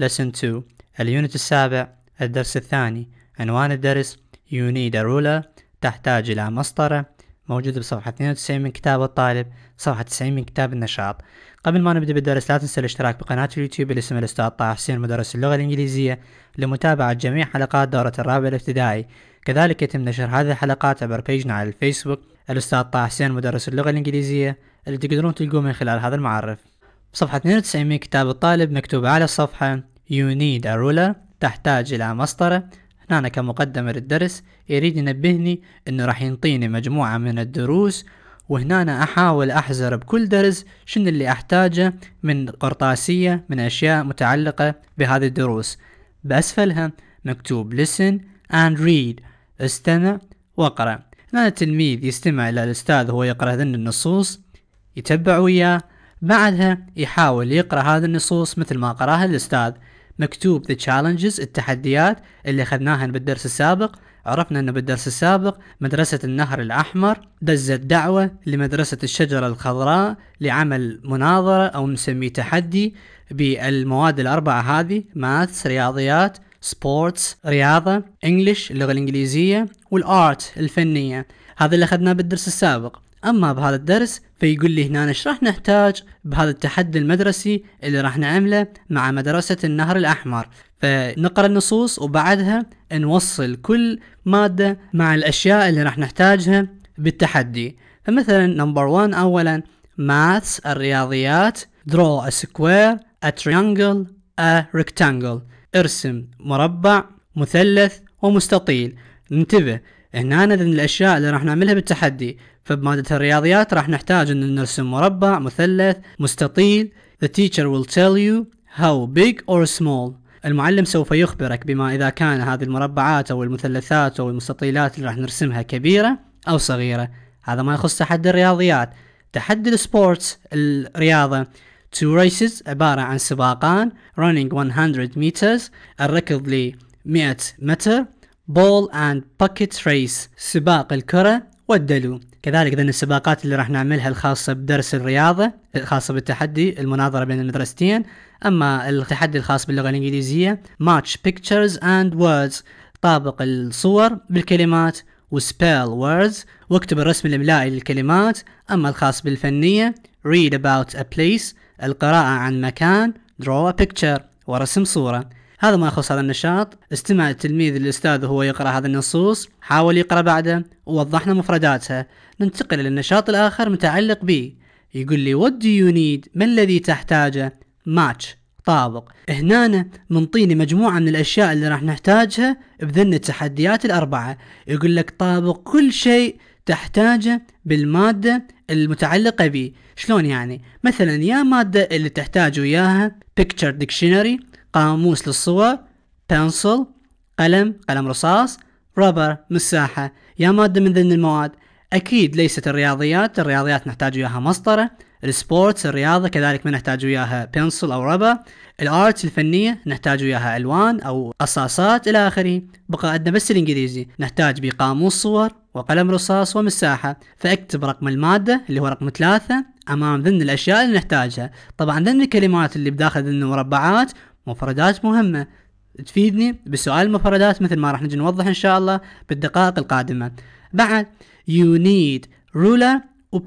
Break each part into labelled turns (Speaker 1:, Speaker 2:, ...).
Speaker 1: Lesson 2 اليونت السابع الدرس الثاني عنوان الدرس You need a ruler تحتاج إلى مسطرة موجودة بصفحة 92 من كتاب الطالب صفحة 90 من كتاب النشاط قبل ما نبدأ بالدرس لا تنسى الاشتراك بقناة اليوتيوب باسم الأستاذ طه حسين مدرس اللغة الإنجليزية لمتابعة جميع حلقات دورة الرابع الابتدائي كذلك يتم نشر هذه الحلقات عبر بيجنا على الفيسبوك الأستاذ طه حسين مدرس اللغة الإنجليزية اللي تقدرون تلقوه من خلال هذا المعرف بصفحة 92 من كتاب الطالب مكتوب على الصفحة You need a ruler تحتاج إلى مسطرة هنا كمقدمة للدرس يريد ينبهني أنه راح ينطيني مجموعة من الدروس وهنا أنا أحاول أحزر بكل درس شنو اللي أحتاجه من قرطاسية من أشياء متعلقة بهذه الدروس بأسفلها مكتوب listen and read استمع واقرأ هنا التلميذ يستمع إلى الأستاذ وهو يقرأ ذن النصوص يتبع وياه بعدها يحاول يقرأ هذه النصوص مثل ما قراها الأستاذ مكتوب The Challenges التحديات اللي أخذناها بالدرس السابق عرفنا أنه بالدرس السابق مدرسة النهر الأحمر دزت دعوة لمدرسة الشجرة الخضراء لعمل مناظرة أو نسميه تحدي بالمواد الأربعة هذه ماث رياضيات سبورتس رياضة انجلش اللغة الإنجليزية والآرت الفنية هذا اللي أخذناه بالدرس السابق اما بهذا الدرس فيقول لي هنا ايش راح نحتاج بهذا التحدي المدرسي اللي راح نعمله مع مدرسة النهر الاحمر فنقرا النصوص وبعدها نوصل كل مادة مع الاشياء اللي راح نحتاجها بالتحدي فمثلا نمبر 1 اولا maths الرياضيات draw a square a triangle a rectangle ارسم مربع مثلث ومستطيل انتبه هنا الاشياء اللي راح نعملها بالتحدي فبمادة الرياضيات راح نحتاج أن نرسم مربع مثلث مستطيل The teacher will tell you how big or small المعلم سوف يخبرك بما إذا كان هذه المربعات أو المثلثات أو المستطيلات اللي راح نرسمها كبيرة أو صغيرة هذا ما يخص تحدي الرياضيات تحدي السبورتس الرياضة two races عبارة عن سباقان running 100 meters الركض ل 100 متر ball and bucket race سباق الكرة والدلو كذلك ضمن السباقات اللي راح نعملها الخاصة بدرس الرياضة الخاصة بالتحدي المناظرة بين المدرستين أما التحدي الخاص باللغة الإنجليزية Match Pictures and Words طابق الصور بالكلمات وسبيل words واكتب الرسم الإملائي للكلمات أما الخاص بالفنية read about a place القراءة عن مكان draw a picture ورسم صورة هذا ما يخص هذا النشاط استمع التلميذ للأستاذ وهو يقرأ هذا النصوص حاول يقرأ بعده ووضحنا مفرداتها ننتقل إلى النشاط الآخر متعلق بي يقول لي what do you need ما الذي تحتاجه match طابق هنا منطيني مجموعة من الأشياء اللي راح نحتاجها بذن التحديات الأربعة يقول لك طابق كل شيء تحتاجه بالمادة المتعلقة به شلون يعني مثلا يا مادة اللي تحتاج إياها picture dictionary قاموس للصور بنسل قلم قلم رصاص روبر مساحة يا مادة من ذن المواد أكيد ليست الرياضيات الرياضيات نحتاج إياها مسطرة السبورتس الرياضة كذلك ما نحتاج إياها بنسل أو ربر الارتس الفنية نحتاج إياها ألوان أو قصاصات إلى آخره بقى عندنا بس الإنجليزي نحتاج بقاموس صور وقلم رصاص ومساحة فأكتب رقم المادة اللي هو رقم ثلاثة أمام ذن الأشياء اللي نحتاجها طبعا ذن الكلمات اللي بداخل ذن المربعات مفردات مهمة تفيدني بسؤال المفردات مثل ما راح نجي نوضح إن شاء الله بالدقائق القادمة بعد you need ruler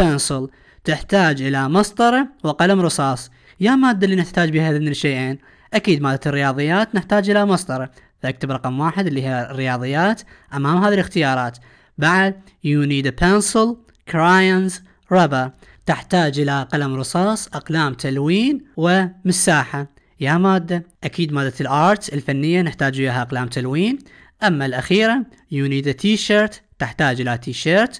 Speaker 1: pencil تحتاج إلى مسطرة وقلم رصاص يا مادة اللي نحتاج بها هذين الشيئين أكيد مادة الرياضيات نحتاج إلى مسطرة فأكتب رقم واحد اللي هي الرياضيات أمام هذه الاختيارات بعد you need a pencil crayons rubber تحتاج إلى قلم رصاص أقلام تلوين ومساحة يا مادة أكيد مادة الآرتس الفنية نحتاج إياها أقلام تلوين أما الأخيرة you need a t-shirt تحتاج إلى t-shirt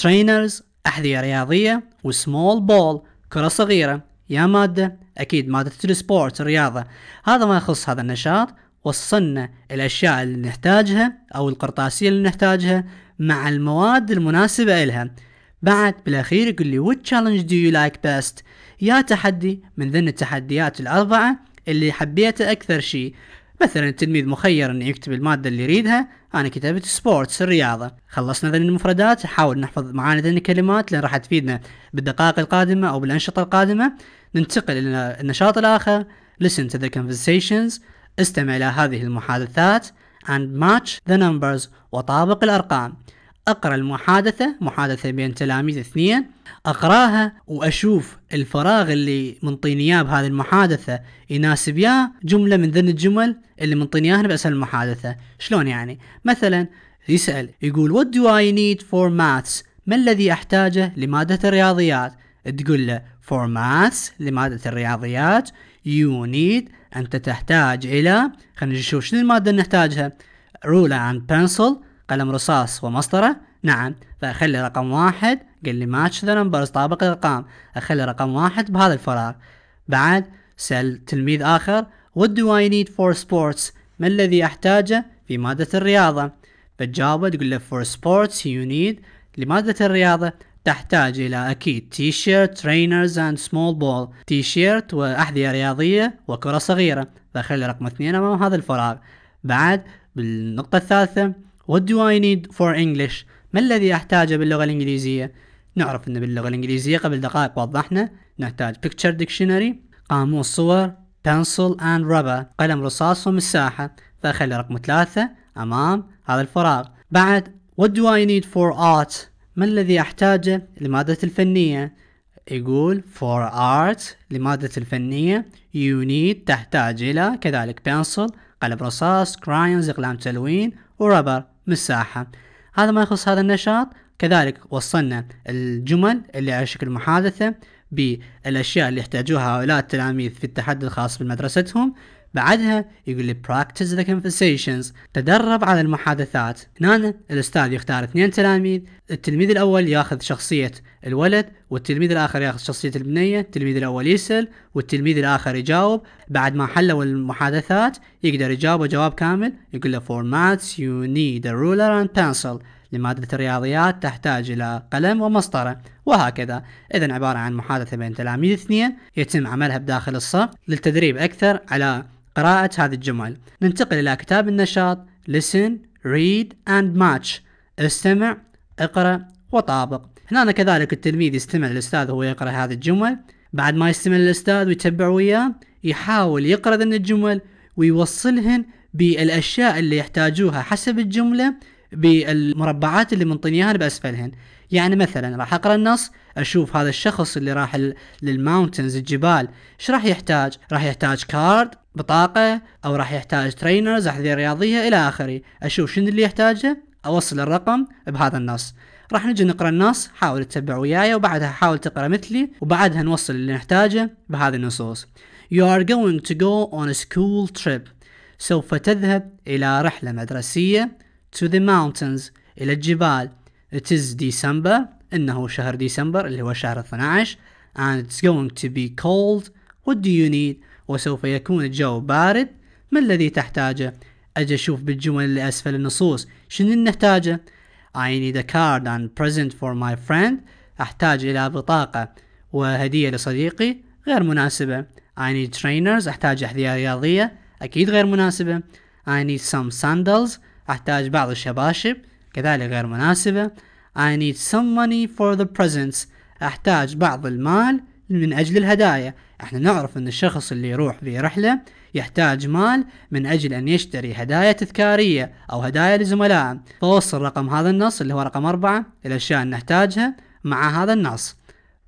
Speaker 1: trainers أحذية رياضية وسمول بول كرة صغيرة يا مادة أكيد مادة السبورت الرياضة هذا ما يخص هذا النشاط وصلنا الأشياء اللي نحتاجها أو القرطاسية اللي نحتاجها مع المواد المناسبة إلها بعد بالأخير يقول لي what challenge do you like best يا تحدي من ضمن التحديات الأربعة اللي حبيته أكثر شيء مثلا التلميذ مخير انه يكتب المادة اللي يريدها انا كتبت سبورتس الرياضة خلصنا ذن المفردات حاول نحفظ معانا ذن الكلمات لان راح تفيدنا بالدقائق القادمة او بالانشطة القادمة ننتقل الى النشاط الاخر listen to the conversations استمع الى هذه المحادثات and match the numbers وطابق الارقام اقرا المحادثه محادثه بين تلاميذ اثنين اقراها واشوف الفراغ اللي منطيني اياه بهذه المحادثه يناسب ياه جمله من ذن الجمل اللي منطيني اياها بأسهل المحادثه شلون يعني مثلا يسال يقول what do I need for maths ما الذي احتاجه لماده الرياضيات تقول له for maths لماده الرياضيات you need انت تحتاج الى خلينا نشوف شنو الماده اللي نحتاجها ruler and pencil قلم رصاص ومسطرة نعم فأخلي رقم واحد قال لي ماتش ذا نمبرز طابق الأرقام أخلي رقم واحد بهذا الفراغ بعد سأل تلميذ آخر What do I need for sports ما الذي أحتاجه في مادة الرياضة بتجاوبه تقول له for sports you need لمادة الرياضة تحتاج إلى أكيد تي شيرت ترينرز أند سمول بول تي شيرت وأحذية رياضية وكرة صغيرة فخلي رقم اثنين أمام هذا الفراغ بعد بالنقطة الثالثة What do I need for English ما الذي أحتاجه باللغة الإنجليزية نعرف أن باللغة الإنجليزية قبل دقائق وضحنا نحتاج picture dictionary قاموس صور pencil and rubber قلم رصاص ومساحة فأخلي رقم ثلاثة أمام هذا الفراغ بعد What do I need for art ما الذي أحتاجه لمادة الفنية يقول for art لمادة الفنية you need تحتاج إلى كذلك pencil قلم رصاص crayons أقلام تلوين وربر مساحة هذا ما يخص هذا النشاط كذلك وصلنا الجمل اللي على شكل محادثة بالأشياء اللي يحتاجوها هؤلاء التلاميذ في التحدي الخاص بمدرستهم بعدها يقول لي practice the conversations تدرب على المحادثات هنا الأستاذ يختار اثنين تلاميذ التلميذ الأول ياخذ شخصية الولد والتلميذ الآخر ياخذ شخصية البنية التلميذ الأول يسأل والتلميذ الآخر يجاوب بعد ما حلوا المحادثات يقدر يجاوبه جواب كامل يقول له for maths you need a ruler and pencil لمادة الرياضيات تحتاج إلى قلم ومسطرة وهكذا إذا عبارة عن محادثة بين تلاميذ اثنين يتم عملها بداخل الصف للتدريب أكثر على قراءة هذه الجمل ننتقل إلى كتاب النشاط listen, read and match استمع اقرأ وطابق هنا كذلك التلميذ يستمع للأستاذ وهو يقرأ هذه الجمل بعد ما يستمع للأستاذ ويتبع وياه يحاول يقرأ ذن الجمل ويوصلهن بالأشياء اللي يحتاجوها حسب الجملة بالمربعات اللي منطنيها باسفلهن يعني مثلا راح اقرا النص اشوف هذا الشخص اللي راح للماونتنز الجبال ايش راح يحتاج راح يحتاج كارد بطاقه او راح يحتاج ترينرز احذيه رياضيه الى اخره اشوف شنو اللي يحتاجه اوصل الرقم بهذا النص راح نجي نقرا النص حاول تتبع وياي وبعدها حاول تقرا مثلي وبعدها نوصل اللي نحتاجه بهذه النصوص You are going to go on a school trip سوف تذهب إلى رحلة مدرسية to the mountains إلى الجبال it is December إنه شهر ديسمبر اللي هو شهر 12 and it's going to be cold what do you need وسوف يكون الجو بارد ما الذي تحتاجه أجي أشوف بالجمل اللي أسفل النصوص شنو نحتاجه I need a card and present for my friend أحتاج إلى بطاقة وهدية لصديقي غير مناسبة I need trainers أحتاج أحذية رياضية أكيد غير مناسبة I need some sandals أحتاج بعض الشباشب كذلك غير مناسبة I need some money for the presents أحتاج بعض المال من أجل الهدايا احنا نعرف أن الشخص اللي يروح في رحلة يحتاج مال من أجل أن يشتري هدايا تذكارية أو هدايا لزملائه فوصل رقم هذا النص اللي هو رقم أربعة الأشياء اللي نحتاجها مع هذا النص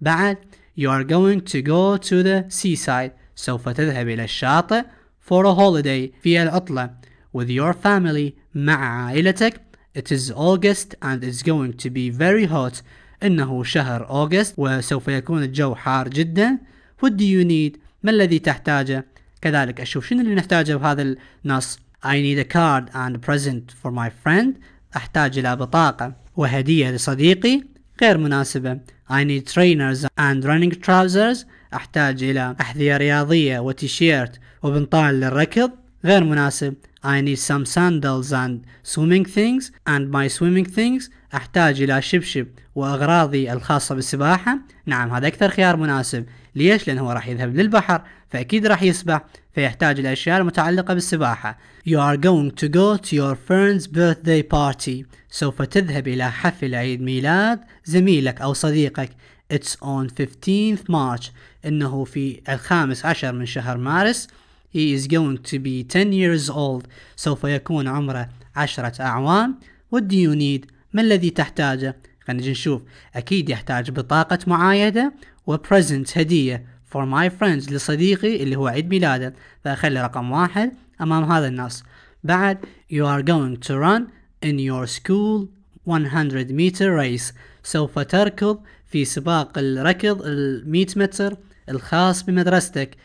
Speaker 1: بعد You are going to go to the seaside سوف تذهب إلى الشاطئ for a holiday في العطلة with your family مع عائلتك It is August and it's going to be very hot إنه شهر أوغست وسوف يكون الجو حار جدا What do you need؟ ما الذي تحتاجه؟ كذلك أشوف شنو اللي نحتاجه بهذا النص I need a card and present for my friend أحتاج إلى بطاقة وهدية لصديقي غير مناسبة I need trainers and running trousers أحتاج إلى أحذية رياضية وتيشيرت وبنطال للركض غير مناسب I need some sandals and swimming things and my swimming things أحتاج إلى شبشب وأغراضي الخاصة بالسباحة نعم هذا أكثر خيار مناسب ليش؟ لأنه هو راح يذهب للبحر فأكيد راح يسبح فيحتاج الأشياء المتعلقة بالسباحة You are going to go to your friend's birthday party سوف تذهب إلى حفل عيد ميلاد زميلك أو صديقك It's on 15th March إنه في الخامس عشر من شهر مارس He is going to be 10 years old سوف يكون عمره عشرة أعوام What do you need؟ ما الذي تحتاجه؟ خلينا نجي نشوف أكيد يحتاج بطاقة معايدة و present هدية for my friends لصديقي اللي هو عيد ميلاده فأخلي رقم واحد أمام هذا النص بعد you are going to run in your school 100 meter race سوف تركض في سباق الركض الميت 100 متر الخاص بمدرستك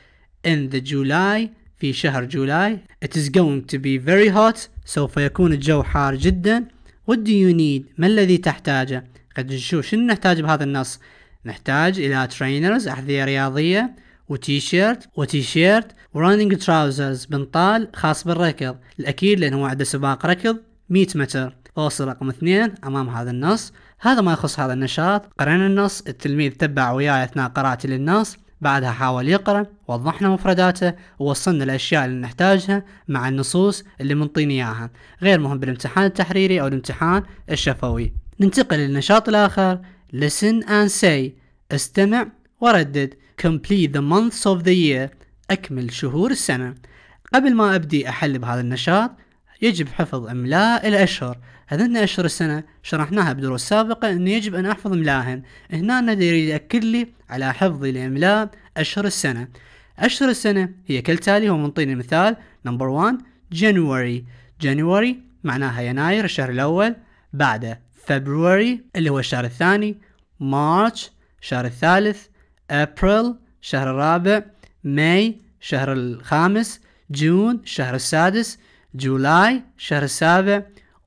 Speaker 1: in the July في شهر جولاي It is going to be very hot سوف يكون الجو حار جدا What do you need ما الذي تحتاجه قد نشوف شنو نحتاج بهذا النص نحتاج إلى trainers أحذية رياضية وتيشيرت وتيشيرت ورانينج تراوزرز بنطال خاص بالركض الأكيد لأنه عنده سباق ركض 100 متر اوصل رقم اثنين أمام هذا النص هذا ما يخص هذا النشاط قرأنا النص التلميذ تبع وياي أثناء قراءتي للنص بعدها حاول يقرأ وضحنا مفرداته ووصلنا الأشياء اللي نحتاجها مع النصوص اللي منطيني إياها غير مهم بالامتحان التحريري أو الامتحان الشفوي ننتقل للنشاط الآخر listen and say استمع وردد complete the months of the year أكمل شهور السنة قبل ما أبدي أحل بهذا النشاط يجب حفظ املاء الاشهر هذن اشهر السنه شرحناها بدروس سابقه انه يجب ان احفظ املاهن هنا يريد ياكد لي على حفظي لاملاء اشهر السنه اشهر السنه هي كالتالي هو منطين المثال نمبر 1 جانوري جانوري معناها يناير الشهر الاول بعده February اللي هو الشهر الثاني مارش الشهر الثالث ابريل الشهر الرابع ماي الشهر الخامس جون الشهر السادس جولاي شهر السابع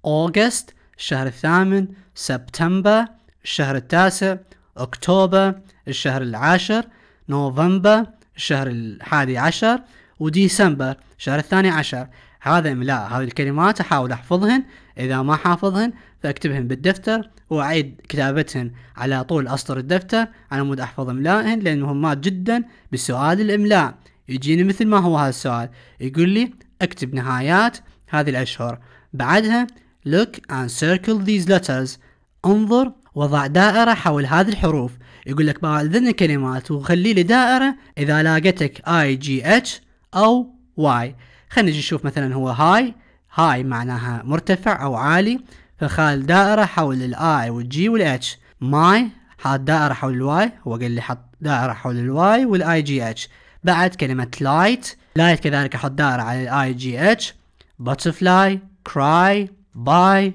Speaker 1: أوغست شهر الثامن سبتمبر الشهر التاسع أكتوبر الشهر العاشر نوفمبر الشهر الحادي عشر وديسمبر الشهر الثاني عشر هذا إملاء هذه الكلمات أحاول أحفظهن إذا ما حافظهن فأكتبهن بالدفتر وأعيد كتابتهن على طول أسطر الدفتر على مود أحفظ إملائهن لأن مهمات جدا بسؤال الإملاء يجيني مثل ما هو هذا السؤال يقول لي اكتب نهايات هذه الأشهر بعدها look and circle these letters انظر وضع دائرة حول هذه الحروف يقول لك بعد ذن الكلمات وخلي لي دائرة إذا لاقتك اي جي اتش أو واي خلينا نجي نشوف مثلا هو هاي هاي معناها مرتفع أو عالي فخال دائرة حول الاي والجي والاتش ماي حاط دائرة حول الواي هو قال لي حط دائرة حول الواي والاي جي اتش بعد كلمة لايت لايت كذلك أحط دائرة على الاي جي اتش butterfly cry باي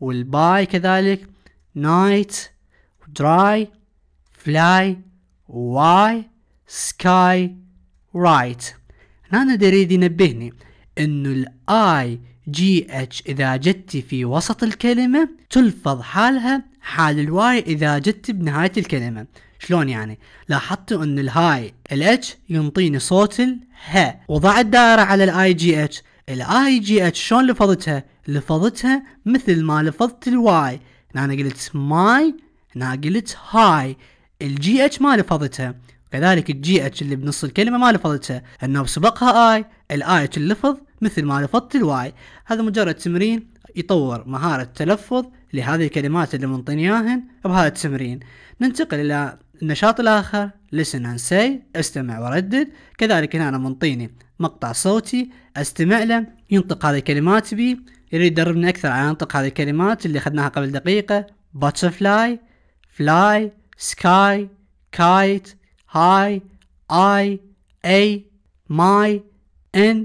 Speaker 1: والباي كذلك نايت dry fly why sky right هنا أنا يريد ينبهني إنه الاي جي اتش إذا جت في وسط الكلمة تلفظ حالها حال الواي إذا جت بنهاية الكلمة شلون يعني لاحظت ان الهاي الاتش ينطيني صوت الها وضعت دائرة على الاي جي اتش الاي جي اتش شلون لفظتها لفظتها مثل ما لفظت الواي هنا قلت ماي هنا قلت هاي الجي اتش ما لفظتها كذلك الجي اتش اللي بنص الكلمة ما لفظتها انه بسبقها اي الاي اتش اللفظ مثل ما لفظت الواي هذا مجرد تمرين يطور مهارة التلفظ لهذه الكلمات اللي منطيني اياهن بهذا التمرين ننتقل الى النشاط الآخر listen and say استمع وردد كذلك هنا أنا منطيني مقطع صوتي استمع له ينطق هذه الكلمات بي يريد يدربنا أكثر على ينطق هذه الكلمات اللي أخذناها قبل دقيقة butterfly fly sky kite high I A my in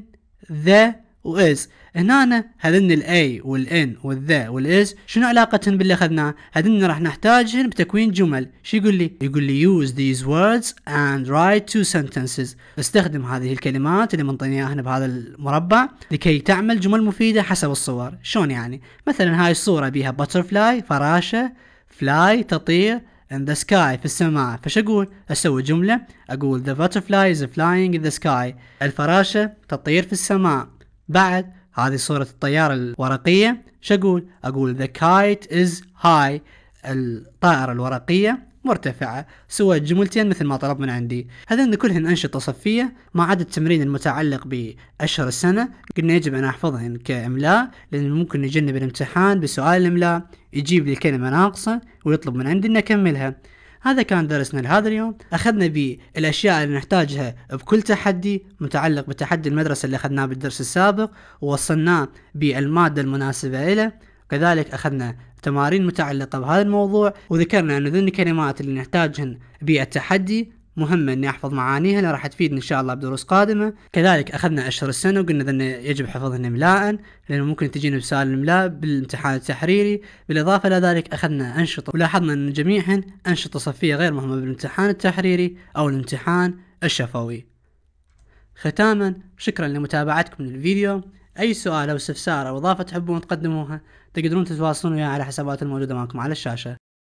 Speaker 1: the و is هنا هذن الاي والان والذا والاز شنو علاقتهم باللي اخذناه هذن راح نحتاجهن بتكوين جمل شو يقول لي يقول لي use these words and write two sentences استخدم هذه الكلمات اللي منطيني اياها بهذا المربع لكي تعمل جمل مفيده حسب الصور شلون يعني مثلا هاي الصوره بيها butterfly فراشه فلاي تطير in the sky في السماء فش اقول اسوي جملة اقول the butterfly is flying in the sky الفراشة تطير في السماء بعد هذه صورة الطيارة الورقية شو أقول؟ أقول the kite is high الطائرة الورقية مرتفعة سوى جملتين مثل ما طلب من عندي هذين كلهن أنشطة صفية ما عدا التمرين المتعلق بأشهر السنة قلنا يجب أن أحفظهن كإملاء لأن ممكن نجنب الامتحان بسؤال الإملاء يجيب لي كلمة ناقصة ويطلب من عندي أن أكملها هذا كان درسنا لهذا اليوم اخذنا به الاشياء اللي نحتاجها بكل تحدي متعلق بتحدي المدرسه اللي اخذناه بالدرس السابق ووصلناه بالماده المناسبه له كذلك اخذنا تمارين متعلقه بهذا الموضوع وذكرنا ان ذن الكلمات اللي نحتاجهن بالتحدي مهمة اني احفظ معانيها اللي راح تفيدني ان شاء الله بدروس قادمة، كذلك اخذنا اشهر السنة وقلنا انه يجب حفظهن املاء لانه ممكن تجينا بسؤال الاملاء بالامتحان التحريري، بالاضافة الى ذلك اخذنا انشطة ولاحظنا ان جميعهن انشطة صفية غير مهمة بالامتحان التحريري او الامتحان الشفوي. ختاما شكرا لمتابعتكم للفيديو، اي سؤال او استفسار او اضافة تحبون تقدموها تقدرون تتواصلون وياي على حسابات الموجودة معكم على الشاشة.